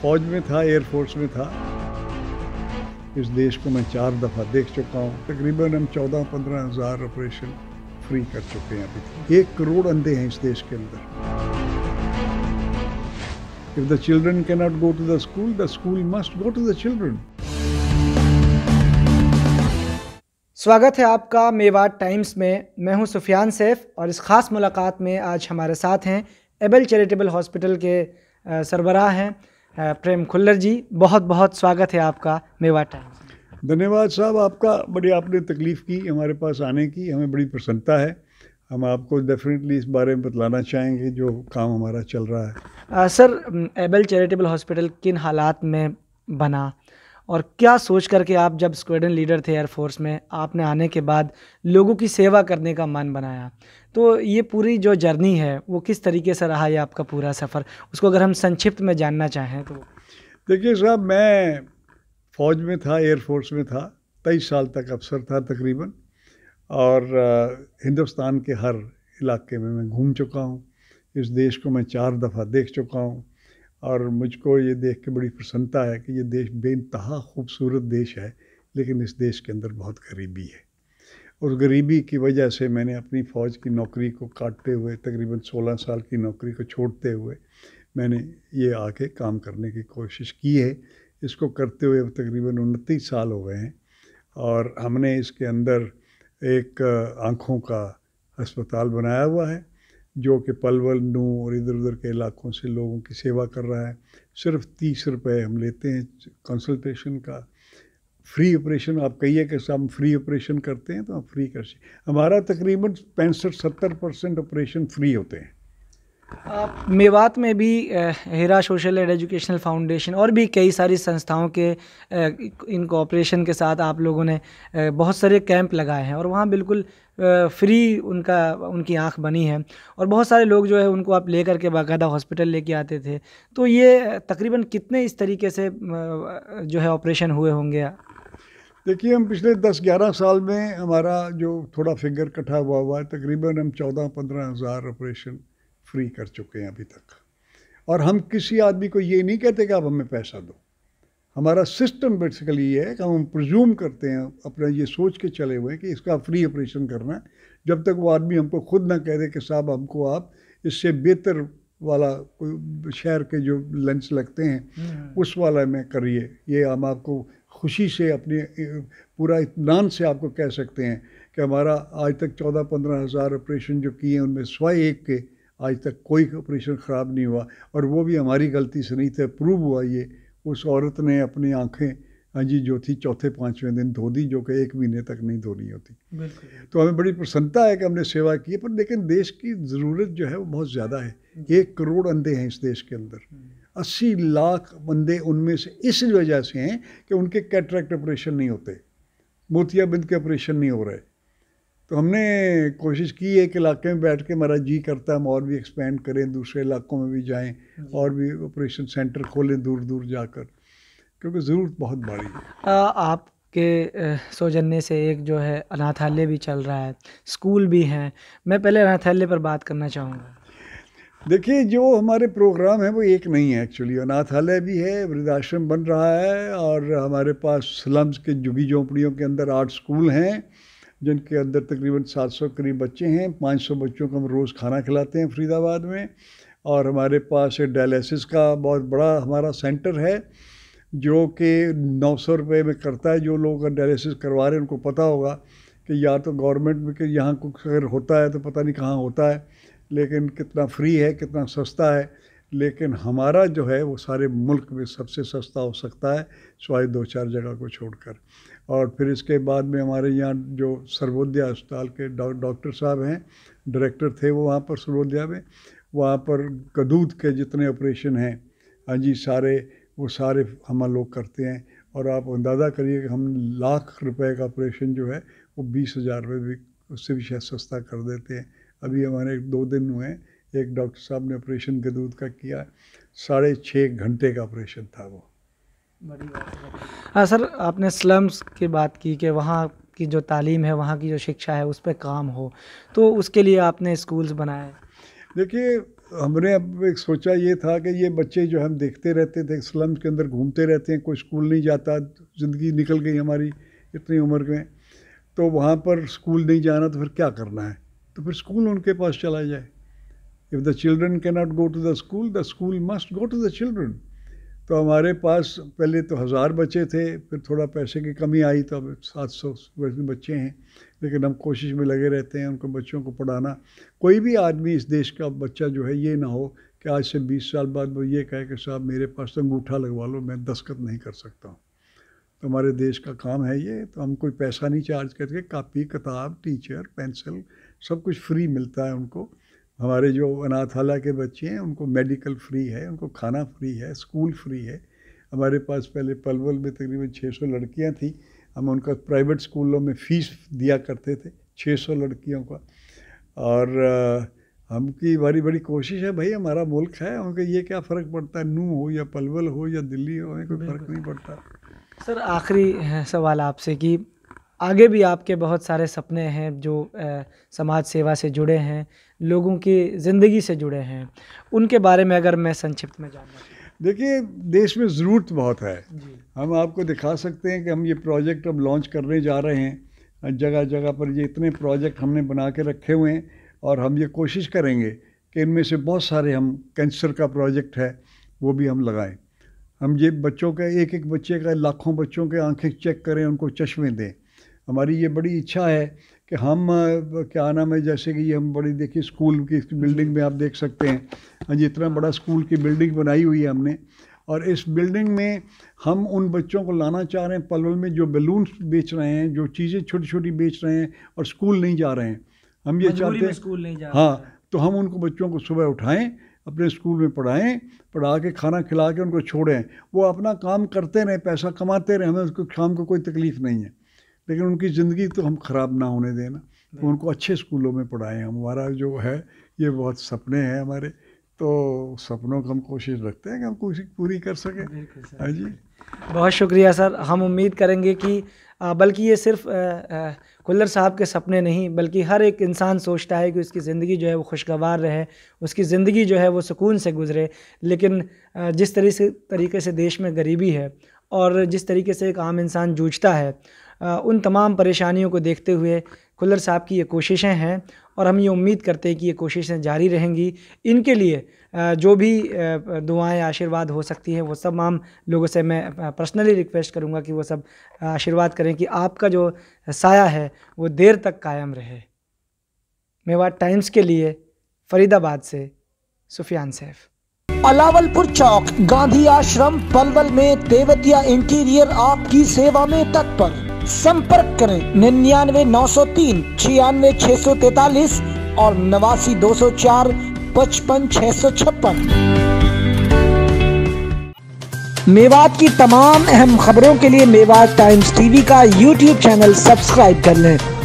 फौज में था एयरफोर्स में था इस देश को मैं चार दफ़ा देख चुका हूँ तकरीबन हम चौदह पंद्रह हज़ार ऑपरेशन फ्री कर चुके हैं अभी एक करोड़ अंधे हैं इस देश के अंदर if the children can not go to the school the school must go to the children स्वागत है आपका मेवाड़ टाइम्स में मैं हूं सुफियान सैफ और इस ख़ास मुलाकात में आज हमारे साथ हैं एबल चैरिटेबल हॉस्पिटल के सरबराह हैं प्रेम खुल्लर जी बहुत बहुत स्वागत है आपका मेवा टाइम धन्यवाद साहब आपका बड़ी आपने तकलीफ़ की हमारे पास आने की हमें बड़ी प्रसन्नता है हम आपको डेफिनेटली इस बारे में बतलाना चाहेंगे जो काम हमारा चल रहा है आ, सर एबल चैरिटेबल हॉस्पिटल किन हालात में बना और क्या सोच करके आप जब स्क्वाडन लीडर थे एयरफोर्स में आपने आने के बाद लोगों की सेवा करने का मन बनाया तो ये पूरी जो जर्नी है वो किस तरीके से रहा है आपका पूरा सफ़र उसको अगर हम संक्षिप्त में जानना चाहें तो देखिए साहब मैं फ़ौज में था एयरफोर्स में था तेईस साल तक अफसर था तकरीबन और हिंदुस्तान के हर इलाके में मैं घूम चुका हूँ इस देश को मैं चार दफ़ा देख चुका हूँ और मुझको ये देख के बड़ी प्रसन्नता है कि ये देश बेनतहा खूबसूरत देश है लेकिन इस देश के अंदर बहुत गरीबी है उस गरीबी की वजह से मैंने अपनी फ़ौज की नौकरी को काटते हुए तकरीबन 16 साल की नौकरी को छोड़ते हुए मैंने ये आके काम करने की कोशिश की है इसको करते हुए तकरीबन उनतीस साल हो गए हैं और हमने इसके अंदर एक आँखों का अस्पताल बनाया हुआ है जो कि पलवल नू और इधर उधर के इलाकों से लोगों की सेवा कर रहा है सिर्फ तीस रुपए हम लेते हैं कंसल्टेशन का फ्री ऑपरेशन आप कहिए कि हम फ्री ऑपरेशन करते हैं तो हम फ्री कर हमारा तकरीबन पैंसठ सत्तर परसेंट ऑपरेशन फ्री होते हैं मेवात में भी हेरा सोशल एंड एजुकेशनल फाउंडेशन और भी कई सारी संस्थाओं के इन कोऑपरेशन के साथ आप लोगों ने बहुत सारे कैंप लगाए हैं और वहाँ बिल्कुल फ्री उनका उनकी आंख बनी है और बहुत सारे लोग जो है उनको आप ले करके बाकायदा हॉस्पिटल लेके आते थे तो ये तकरीबन कितने इस तरीके से जो है ऑपरेशन हुए होंगे देखिए हम पिछले 10-11 साल में हमारा जो थोड़ा फिगर कटा हुआ हुआ है तकरीबन हम चौदह पंद्रह हज़ार ऑपरेशन फ्री कर चुके हैं अभी तक और हम किसी आदमी को ये नहीं कहते कि आप हमें पैसा दो हमारा सिस्टम बेसिकली ये है कि हम प्रज्यूम करते हैं अपना ये सोच के चले हुए हैं कि इसका फ्री ऑपरेशन करना है जब तक वो आदमी हमको खुद ना कह दे कि साहब हमको आप इससे बेहतर वाला कोई शहर के जो लंच लगते हैं हम्म। उस वाला में करिए ये हम आपको खुशी से अपने पूरा इतमान से आपको कह सकते हैं कि हमारा आज तक चौदह पंद्रह हज़ार ऑपरेशन जो किए हैं उनमें स्वाय एक के आज तक कोई ऑपरेशन ख़राब नहीं हुआ और वो भी हमारी गलती से नहीं थे प्रूव हुआ ये उस औरत ने अपनी आँखें हाँ जी जो थी चौथे पाँचवें दिन धो दी जो कि एक महीने तक नहीं धोनी होती तो हमें बड़ी प्रसन्नता है कि हमने सेवा की है पर लेकिन देश की ज़रूरत जो है वो बहुत ज़्यादा है एक करोड़ अंधे हैं इस देश के अंदर हम्म। अस्सी लाख बंदे उनमें से इस वजह से हैं कि उनके कैटरेक्ट ऑपरेशन नहीं होते मोतियाबिंद के ऑपरेशन नहीं हो रहे तो हमने कोशिश की एक इलाके में बैठ के हमारा जी करता है हम और भी एक्सपेंड करें दूसरे इलाकों में भी जाएं और भी ऑपरेशन सेंटर खोलें दूर दूर जाकर क्योंकि ज़रूरत बहुत बड़ी है आप के सौजन्य से एक जो है अनाथालय भी चल रहा है स्कूल भी हैं मैं पहले अनाथालय पर बात करना चाहूँगा देखिए जो हमारे प्रोग्राम है वो एक नहीं है एक्चुअली अनाथालय भी है वृद्धाश्रम बन रहा है और हमारे पास स्लम्स के झुगी झोंपड़ियों के अंदर आठ स्कूल हैं जिनके अंदर तकरीबन 700 करीब बच्चे हैं 500 बच्चों को हम रोज़ खाना खिलाते हैं फरीदाबाद में और हमारे पास डायलिसिस का बहुत बड़ा हमारा सेंटर है जो कि नौ सौ रुपये में करता है जो लोग डायलिसिस करवा रहे हैं उनको पता होगा कि या तो गवर्नमेंट में कि यहाँ कुछ अगर होता है तो पता नहीं कहाँ होता है लेकिन कितना फ्री है कितना सस्ता है लेकिन हमारा जो है वो सारे मुल्क में सबसे सस्ता हो सकता है सवाई दो चार जगह को छोड़कर और फिर इसके बाद में हमारे यहाँ जो सर्वोदया अस्पताल के डॉक्टर साहब हैं डायरेक्टर थे वो वहाँ पर सर्वोदया में वहाँ पर कदूत के जितने ऑपरेशन हैं हाँ जी सारे वो सारे हम लोग करते हैं और आप अंदाज़ा करिए कि हम लाख रुपए का ऑपरेशन जो है वो बीस हज़ार रुपये भी उससे भी शायद सस्ता कर देते हैं अभी हमारे दो दिन हुए हैं एक डॉक्टर साहब ने ऑपरेशन के दूध का किया साढ़े छः घंटे का ऑपरेशन था वो बड़ी बात हाँ सर आपने स्लम्स की बात की कि वहाँ की जो तालीम है वहाँ की जो शिक्षा है उस पर काम हो तो उसके लिए आपने स्कूल्स बनाए देखिए हमने अब एक सोचा ये था कि ये बच्चे जो हम देखते रहते थे स्लम्स के अंदर घूमते रहते हैं कोई स्कूल नहीं जाता ज़िंदगी निकल गई हमारी इतनी उम्र में तो वहाँ पर स्कूल नहीं जाना तो फिर क्या करना है तो फिर स्कूल उनके पास चला जाए if the children can not go to the school the school must go to the children तो हमारे पास पहले तो हज़ार बच्चे थे फिर थोड़ा पैसे की कमी आई तो अब सात सौ बच्चे हैं लेकिन हम कोशिश में लगे रहते हैं उनको बच्चों को पढ़ाना कोई भी आदमी इस देश का बच्चा जो है ये ना हो कि आज से बीस साल बाद वो ये कहे कि साहब मेरे पास तो अंगूठा लगवा लो मैं दस्खत नहीं कर सकता हूँ तो हमारे देश का काम है ये तो हम कोई पैसा नहीं चार्ज करके कापी किताब टीचर पेंसिल सब कुछ फ्री मिलता है उनको हमारे जो अनाथालय के बच्चे हैं उनको मेडिकल फ्री है उनको खाना फ्री है स्कूल फ्री है हमारे पास पहले पलवल में तकरीबन 600 लड़कियां थी हम उनका प्राइवेट स्कूलों में फ़ीस दिया करते थे 600 लड़कियों का और हमकी बड़ी बड़ी कोशिश है भाई हमारा मुल्क है उनके ये क्या फ़र्क पड़ता है नू हो या पलवल हो या दिल्ली हो कोई फ़र्क नहीं पड़ता सर आखिरी सवाल आपसे कि आगे भी आपके बहुत सारे सपने हैं जो आ, समाज सेवा से जुड़े हैं लोगों की ज़िंदगी से जुड़े हैं उनके बारे में अगर मैं संक्षिप्त में जानना देखिए देश में ज़रूरत बहुत है हम आपको दिखा सकते हैं कि हम ये प्रोजेक्ट अब लॉन्च करने जा रहे हैं जगह जगह पर ये इतने प्रोजेक्ट हमने बना के रखे हुए हैं और हम ये कोशिश करेंगे कि इनमें से बहुत सारे हम कैंसर का प्रोजेक्ट है वो भी हम लगाएं हम ये बच्चों का एक एक बच्चे का लाखों बच्चों के आंखें चेक करें उनको चश्मे दें हमारी ये बड़ी इच्छा है कि हम क्या नाम है जैसे कि ये हम बड़ी देखिए स्कूल की बिल्डिंग में आप देख सकते हैं हाँ जी इतना बड़ा स्कूल की बिल्डिंग बनाई हुई है हमने और इस बिल्डिंग में हम उन बच्चों को लाना चाह रहे हैं पलवल में जो बैलून बेच रहे हैं जो चीज़ें छोटी छोटी बेच रहे हैं और स्कूल नहीं जा रहे हैं हम ये चाहते हैं स्कूल नहीं जा हाँ तो हम उनको बच्चों को सुबह उठाएं अपने स्कूल में पढ़ाएं पढ़ा के खाना खिला के उनको छोड़ें वो अपना काम करते रहें पैसा कमाते रहें हमें उसको शाम को कोई तकलीफ़ नहीं है लेकिन उनकी ज़िंदगी तो हम ख़राब ना होने देना तो उनको अच्छे स्कूलों में पढ़ाएं हमारा जो है ये बहुत सपने हैं हमारे तो सपनों को हम कोशिश रखते हैं कि हम कोशिश पूरी कर सकें हाँ जी बहुत शुक्रिया सर हम उम्मीद करेंगे कि बल्कि ये सिर्फ कुल्लर साहब के सपने नहीं बल्कि हर एक इंसान सोचता है कि उसकी ज़िंदगी जो है वो खुशगवार रहे उसकी ज़िंदगी जो है वो सुकून से गुजरे लेकिन जिस तरीके से तरीके से देश में गरीबी है और जिस तरीके से एक आम इंसान जूझता है उन तमाम परेशानियों को देखते हुए कुल्लर साहब की ये कोशिशें हैं और हम ये उम्मीद करते हैं कि ये कोशिशें जारी रहेंगी इनके लिए जो भी दुआएं आशीर्वाद हो सकती है वो सब आम लोगों से मैं पर्सनली रिक्वेस्ट करूंगा कि वो सब आशीर्वाद करें कि आपका जो साया है वो देर तक कायम रहे मेवा टाइम्स के लिए फरीदाबाद से सुफियान सैफ़ अलावलपुर चौक गांधी आश्रम पलवल में तेवतिया इंटीरियर आपकी सेवा में तत्पर संपर्क करें निन्यानवे नौ सौ तीन छियानवे छह सौ तैतालीस और नवासी दो सौ चार पचपन छह सौ छप्पन मेवात की तमाम अहम खबरों के लिए मेवात टाइम्स टीवी का यूट्यूब चैनल सब्सक्राइब कर लें